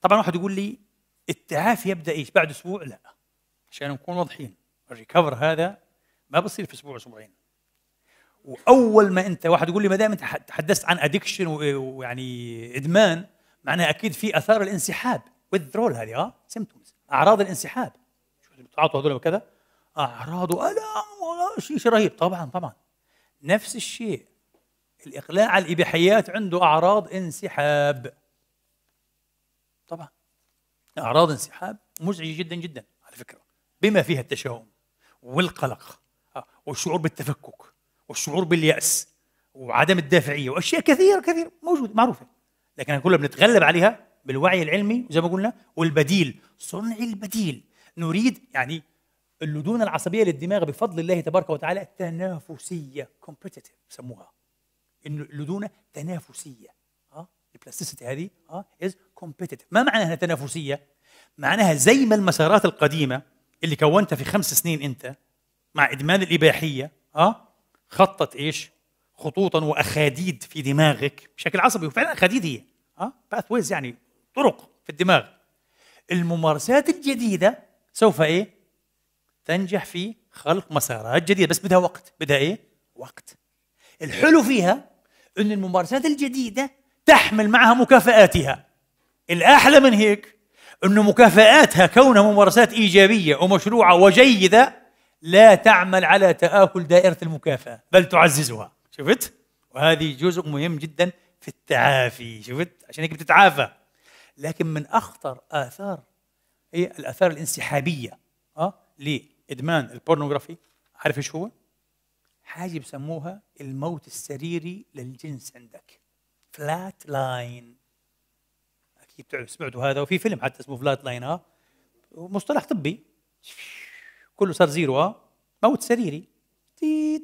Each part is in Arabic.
طبعا واحد يقول لي التعافي يبدا ايش بعد اسبوع لا عشان نكون واضحين الريكفر هذا ما بصير في اسبوع اسبوعين واول ما انت واحد يقول لي ما دام انت تحدثت عن ادكشن ويعني ادمان معناها اكيد في اثار الانسحاب وذرول هذه اه سيمتومز اعراض الانسحاب تعاطوا هذول وكذا اعراض الم شيء رهيب طبعا طبعا نفس الشيء الاقلاع على الاباحيات عنده اعراض انسحاب طبعا أعراض انسحاب مزعجة جدا جدا على فكرة بما فيها التشاؤم والقلق آه، والشعور بالتفكك والشعور باليأس وعدم الدافعية وأشياء كثيرة كثيرة موجودة معروفة لكن كلها بنتغلب عليها بالوعي العلمي زي ما قلنا والبديل صنع البديل نريد يعني اللدون العصبية للدماغ بفضل الله تبارك وتعالى تنافسية كومبتيتيف بسموها انه اللدونة تنافسية اه البلاستيسيتي هذه اه از كومبيتيتيف ما معنى هنا تنافسيه معناها زي ما المسارات القديمه اللي كونتها في خمس سنين انت مع ادمان الاباحيه اه خطت ايش خطوطا واخاديد في دماغك بشكل عصبي وفعلا اخاديد هي اه يعني طرق في الدماغ الممارسات الجديده سوف ايه تنجح في خلق مسارات جديده بس بدها وقت بدها ايه وقت الحلو فيها ان الممارسات الجديده تحمل معها مكافآتها الأحلى من هيك أن مكافآتها كونها ممارسات إيجابية ومشروعة وجيدة لا تعمل على تآكل دائرة المكافأة بل تعززها شفت؟ وهذه جزء مهم جدا في التعافي شفت؟ عشان هيك بتتعافى لكن من أخطر آثار هي الآثار الانسحابية أه؟ لإدمان البورنوغرافي عارف ايش هو؟ حاجة بسموها الموت السريري للجنس عندك فلات لاين اكيد بتعرف سمعتوا هذا وفي فيلم حتى اسمه فلات لاين ها ومصطلح طبي كله صار زيرو ها آه. موت سريري تيت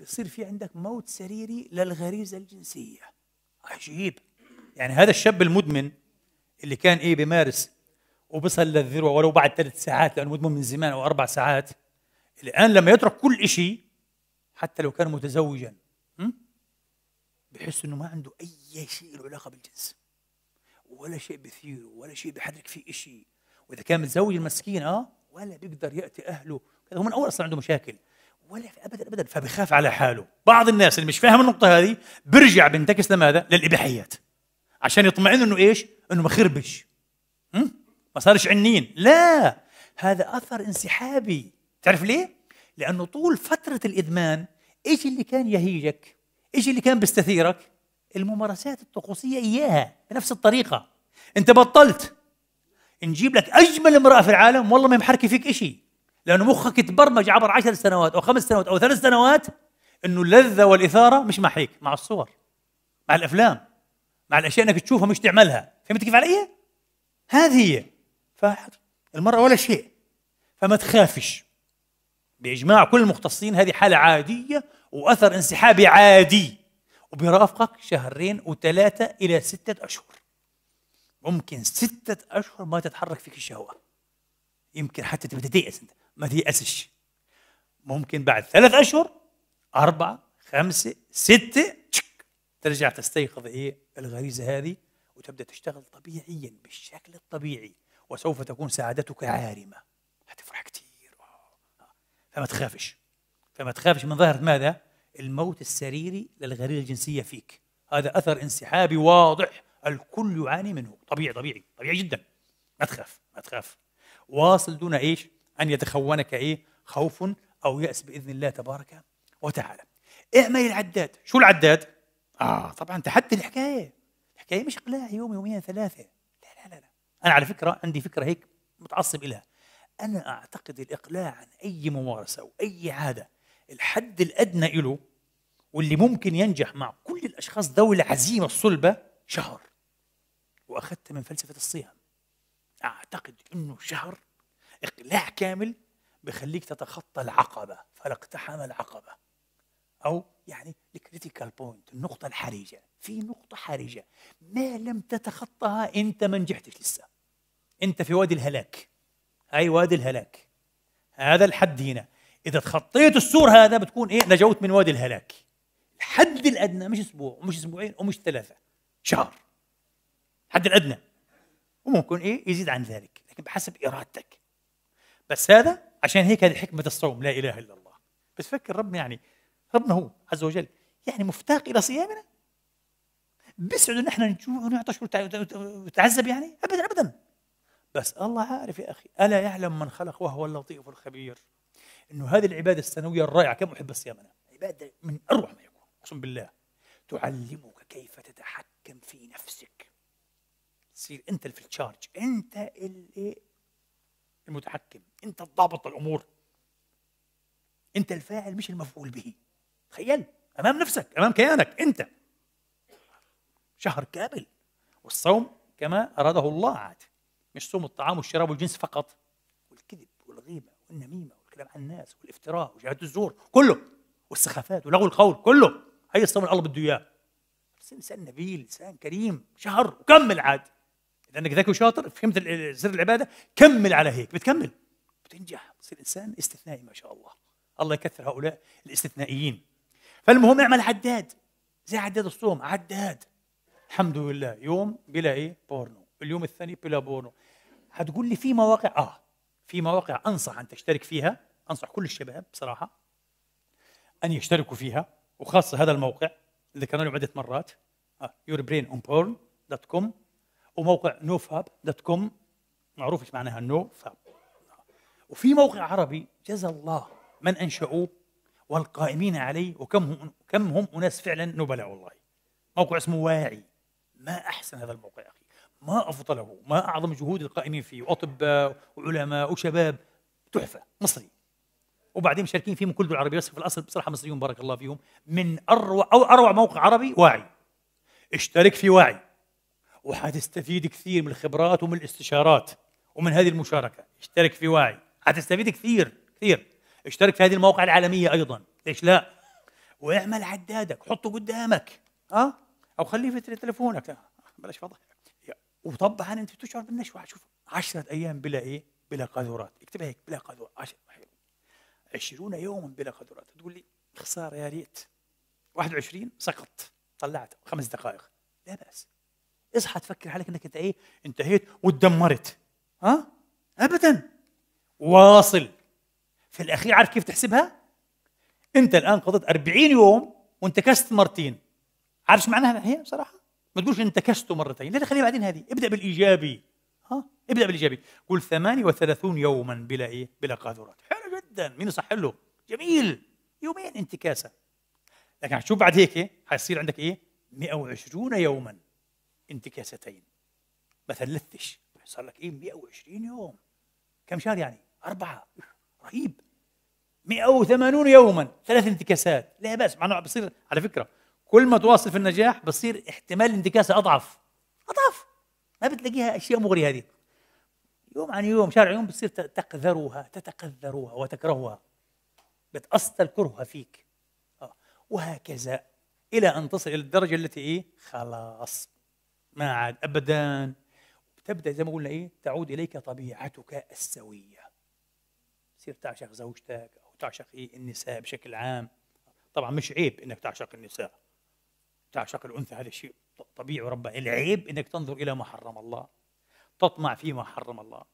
بصير في عندك موت سريري للغريزه الجنسيه عجيب يعني هذا الشاب المدمن اللي كان ايه بيمارس وبصل للذروه ولو بعد ثلاث ساعات لانه مدمن من زمان او اربع ساعات الان لما يترك كل شيء حتى لو كان متزوجا بحس انه ما عنده اي شيء له علاقه بالجنس ولا شيء بيثيره ولا شيء بيحرك فيه شيء واذا كان متزوج المسكين اه ولا بيقدر ياتي اهله هو من اول اصلا عنده مشاكل ولا ابدا ابدا فبخاف على حاله بعض الناس اللي مش فاهم النقطه هذه برجع بينتكس لماذا للاباحيات عشان يطمئن انه ايش انه ما خربش ما صارش عنين لا هذا اثر انسحابي تعرف ليه لانه طول فتره الادمان ايش اللي كان يهيجك ايش اللي كان بيستثيرك الممارسات الطقوسية إياها بنفس الطريقة أنت بطلت نجيب لك أجمل امرأة في العالم والله ما محركة فيك إشي لأنه مخك تبرمج عبر عشر سنوات أو خمس سنوات أو ثلاث سنوات أنه اللذة والإثارة مش مع هيك مع الصور مع الأفلام مع الأشياء أنك تشوفها مش تعملها فهمت كيف علي؟ هذه هي فالمرأة ولا شيء فما تخافش بإجماع كل المختصين هذه حالة عادية وأثر انسحابي عادي وبيرافقك شهرين وثلاثة إلى ستة أشهر ممكن ستة أشهر ما تتحرك فيك الشهوة يمكن حتى تبدأ تيأس أنت ما تيأسش ممكن بعد ثلاث أشهر أربعة خمسة ستة تشك ترجع تستيقظ إيه الغريزة هذه وتبدأ تشتغل طبيعيا بالشكل الطبيعي وسوف تكون سعادتك عارمة هتفرح كثير آه. فما تخافش فما تخافش من ظاهرة ماذا؟ الموت السريري للغريزه الجنسيه فيك هذا اثر انسحابي واضح الكل يعاني منه طبيعي طبيعي طبيعي جدا ما تخاف ما تخاف واصل دون ايش ان يتخونك ايه خوف او ياس باذن الله تبارك وتعالى اعمل العداد شو العداد اه طبعا تحدي الحكايه الحكايه مش اقلاع يوم يومين ثلاثه لا لا لا انا على فكره عندي فكره هيك متعصب لها انا اعتقد الاقلاع عن اي ممارسه او اي عاده الحد الادنى له واللي ممكن ينجح مع كل الاشخاص ذوي العزيمه الصلبه شهر واخذت من فلسفه الصيام اعتقد انه شهر اقلاع كامل بخليك تتخطى العقبه فلاقتحم العقبه او يعني الكريتيكال بوينت النقطه الحرجه في نقطه حرجه ما لم تتخطاها انت ما نجحتش لسه انت في وادي الهلاك اي وادي الهلاك هذا الحد هنا اذا تخطيت السور هذا بتكون ايه نجوت من وادي الهلاك الحد الادنى مش اسبوع ومش اسبوعين ومش ثلاثه شهر الحد الادنى وممكن ايه يزيد عن ذلك لكن بحسب ارادتك بس هذا عشان هيك هذه حكمه الصوم لا اله الا الله بتفكر ربنا يعني ربنا هو عز وجل يعني مفتاق الى صيامنا ان احنا نجوع ونعطش ونتعذب يعني ابدا ابدا بس الله عارف يا اخي الا يعلم من خلق وهو اللطيف الخبير انه هذه العباده السنويه الرائعه كم احب الصيام انا عباده من اروع ما يكون اقسم بالله تعلمك كيف تتحكم في نفسك تصير انت اللي في التشارج انت اللي المتحكم انت الضابط الامور انت الفاعل مش المفعول به تخيل امام نفسك امام كيانك انت شهر كامل والصوم كما اراده الله عاد مش صوم الطعام والشراب والجنس فقط والكذب والغيبه والنميمه الكلام عن الناس والافتراء وشهاده الزور كله والسخافات ولغو القول كله هي الصبر الله بده اياه بس انسان نبيل انسان كريم شهر وكمل عاد لانك ذكي وشاطر فهمت سر العباده كمل على هيك بتكمل بتنجح بتصير انسان استثنائي ما شاء الله الله يكثر هؤلاء الاستثنائيين فالمهم اعمل حداد زي عداد الصوم عداد الحمد لله يوم بلا ايه بورنو اليوم الثاني بلا بورنو هتقول لي في مواقع اه في مواقع أنصح أن تشترك فيها أنصح كل الشباب بصراحة أن يشتركوا فيها وخاصة هذا الموقع اللي ذكرنا له عدة مرات yourbrainonporn.com آه، وموقع nofab.com معروف ايش معناها نو فاب وفي موقع عربي جزا الله من انشأوه والقائمين عليه وكم هم كم هم اناس فعلا نبلاء والله موقع اسمه واعي ما احسن هذا الموقع يا اخي ما أفضله ما أعظم جهود القائمين فيه وأطباء وعلماء وشباب تحفة مصري وبعدين مشاركين فيه من كل دول العربية بس في الأصل بصراحة مصريون بارك الله فيهم من أروع أو أروع موقع عربي واعي اشترك في واعي وحتستفيد كثير من الخبرات ومن الاستشارات ومن هذه المشاركة اشترك في واعي حتستفيد كثير كثير اشترك في هذه المواقع العالمية أيضا ليش لا واعمل عدادك حطه قدامك ها أه؟ أو خليه في تليفونك بلاش فضح وطبعا انت بتشعر بالنشوه شوف 10 ايام بلا ايه؟ بلا قاذورات اكتبها هيك بلا قاذورات 10 20 يوما بلا قاذورات تقول لي خساره يا ريت 21 سقط طلعت خمس دقائق لا باس اصحى تفكر حالك انك انت ايه انتهيت وتدمرت ها ابدا واصل في الاخير عارف كيف تحسبها انت الان قضيت 40 يوم وانتكست مرتين عارف معناها هي بصراحه ما تقولش انتكست مرتين لا خليها بعدين هذه ابدا بالايجابي ها ابدا بالايجابي قول 38 يوما بلا ايه بلا قاذورات حلو جدا مين يصح له جميل يومين انتكاسه لكن حتشوف بعد هيك حيصير إيه؟ عندك ايه 120 يوما انتكاستين ما ثلثتش صار لك ايه 120 يوم كم شهر يعني أربعة رهيب 180 يوما ثلاث انتكاسات لا بأس معناه بصير على فكرة كل ما تواصل في النجاح بصير احتمال الانتكاسه اضعف اضعف ما بتلاقيها اشياء مغريه هذه يوم عن يوم شهر يوم بتصير تقذرها تتقذرها وتكرهها بتأصل كرهها فيك آه. وهكذا إلى أن تصل إلى الدرجة التي إيه خلاص ما عاد أبدا تبدأ زي ما قلنا إيه تعود إليك طبيعتك السوية تصير تعشق زوجتك أو تعشق إيه النساء بشكل عام طبعا مش عيب إنك تعشق النساء تعشق الأنثى هذا شيء طبيعي ورباني العيب أنك تنظر إلى ما حرم الله تطمع فيما حرم الله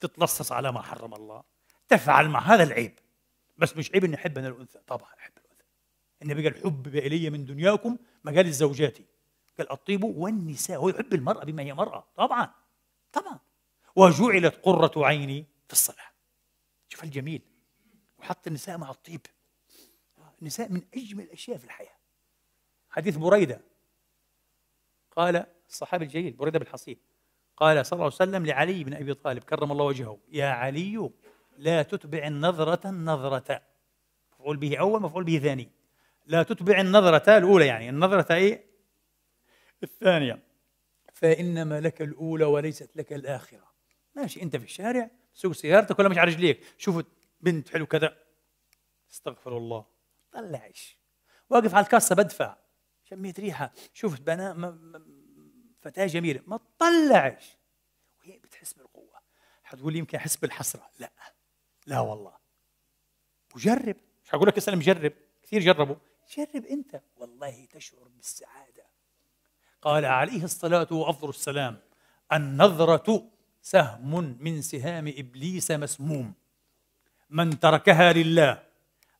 تتلصص على ما حرم الله تفعل مع هذا العيب بس مش عيب أني أحب أنا الأنثى طبعا أحب الأنثى النبي قال حب إلي من دنياكم مجال الزوجات قال الطيب والنساء هو يحب المرأة بما هي مرأة طبعا طبعا وجعلت قرة عيني في الصلاة شوف الجميل وحط النساء مع الطيب النساء من أجمل الأشياء في الحياة حديث بريدة قال الصحابي الجليل بريدة بن حصين قال صلى الله عليه وسلم لعلي بن أبي طالب كرم الله وجهه يا علي لا تتبع النظرة النظرة مفعول به أول مفعول به ثاني لا تتبع النظرة الأولى يعني النظرة إيه الثانية فإنما لك الأولى وليست لك الآخرة ماشي أنت في الشارع سوق سيارتك ولا مش على رجليك شوف بنت حلو كذا استغفر الله طلعش واقف على الكاسة بدفع شميت ريحه شفت بنات فتاه جميله ما تطلعش وهي بتحس بالقوه حتقول لي يمكن احس بالحسره لا لا والله وجرب مش هقول لك اسلم جرب كثير جربوا جرب انت والله تشعر بالسعاده قال عليه الصلاه وافضل السلام النظره سهم من سهام ابليس مسموم من تركها لله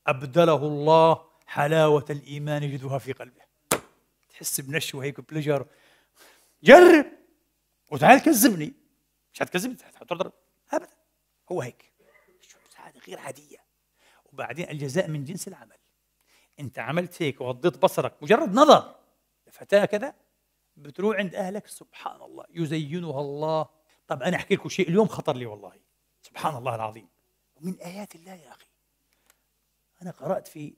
ابدله الله حلاوه الايمان يجدها في قلبه تحس بنشوه هيك بليجر جرب وتعال كذبني مش هتكذبني هتضرب ابدا هو هيك هذه غير عاديه وبعدين الجزاء من جنس العمل انت عملت هيك وغضيت بصرك مجرد نظر فتاه كذا بتروح عند اهلك سبحان الله يزينها الله طب انا احكي لكم شيء اليوم خطر لي والله سبحان الله العظيم ومن ايات الله يا اخي انا قرات في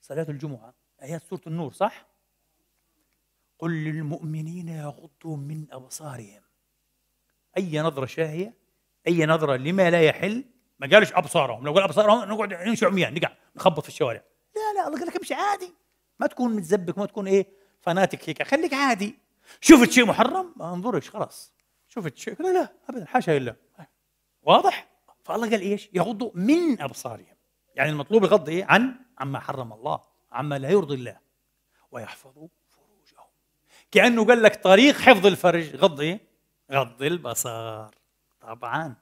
صلاه الجمعه ايات سوره النور صح قل للمؤمنين يغضوا من أبصارهم أي نظرة شاهية أي نظرة لما لا يحل ما قالش أبصارهم لو قال أبصارهم نقعد نمشي عميان نقع نخبط في الشوارع لا لا الله قال لك امشي عادي ما تكون متزبك ما تكون إيه فناتك هيك خليك عادي شفت شيء محرم ما انظرش خلاص شفت شيء لا لا أبدا حاشا إلا واضح فالله قال إيش يغضوا من أبصارهم يعني المطلوب الغض إيه عن عما حرم الله عما لا يرضي الله ويحفظوا كانه قال لك طريق حفظ الفرج غض ايه؟ غض البصر طبعا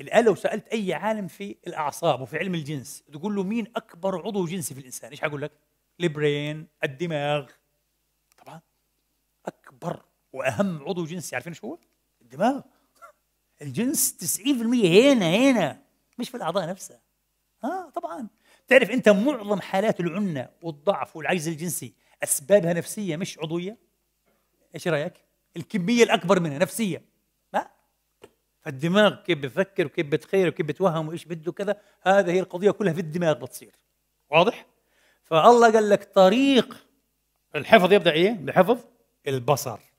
الآن لو سألت أي عالم في الأعصاب وفي علم الجنس تقول له مين أكبر عضو جنسي في الإنسان إيش حقول لك؟ البرين الدماغ طبعا أكبر وأهم عضو جنسي عارفين شو هو؟ الدماغ الجنس 90% هنا هنا مش في الأعضاء نفسها ها آه طبعا تعرف أنت معظم حالات العنة والضعف والعجز الجنسي أسبابها نفسية مش عضوية ايش رايك؟ الكميه الاكبر منها نفسيه ما؟ فالدماغ كيف بفكر وكيف بتخيل وكيف بتوهم وايش بده كذا هذا هي القضيه كلها في الدماغ بتصير واضح؟ فالله قال لك طريق الحفظ يبدا ايه؟ بحفظ البصر